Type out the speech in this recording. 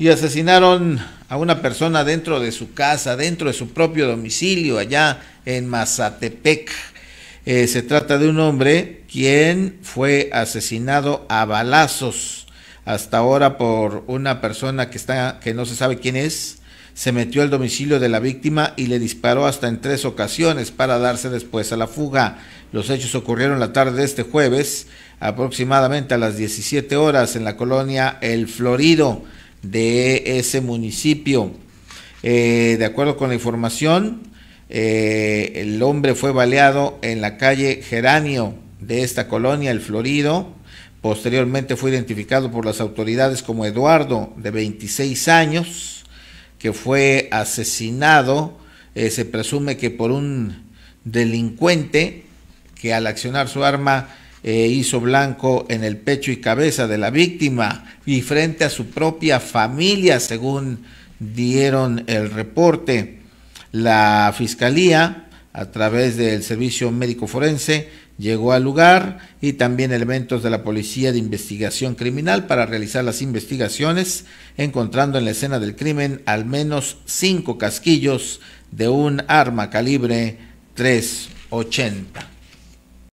y asesinaron a una persona dentro de su casa, dentro de su propio domicilio, allá en Mazatepec. Eh, se trata de un hombre quien fue asesinado a balazos hasta ahora por una persona que está que no se sabe quién es. Se metió al domicilio de la víctima y le disparó hasta en tres ocasiones para darse después a la fuga. Los hechos ocurrieron la tarde de este jueves, aproximadamente a las 17 horas en la colonia El Florido de ese municipio. Eh, de acuerdo con la información, eh, el hombre fue baleado en la calle Geranio de esta colonia, El Florido. Posteriormente fue identificado por las autoridades como Eduardo, de 26 años, que fue asesinado, eh, se presume que por un delincuente que al accionar su arma eh, hizo blanco en el pecho y cabeza de la víctima y frente a su propia familia, según dieron el reporte. La fiscalía, a través del servicio médico forense, llegó al lugar y también elementos de la Policía de Investigación Criminal para realizar las investigaciones, encontrando en la escena del crimen al menos cinco casquillos de un arma calibre 380.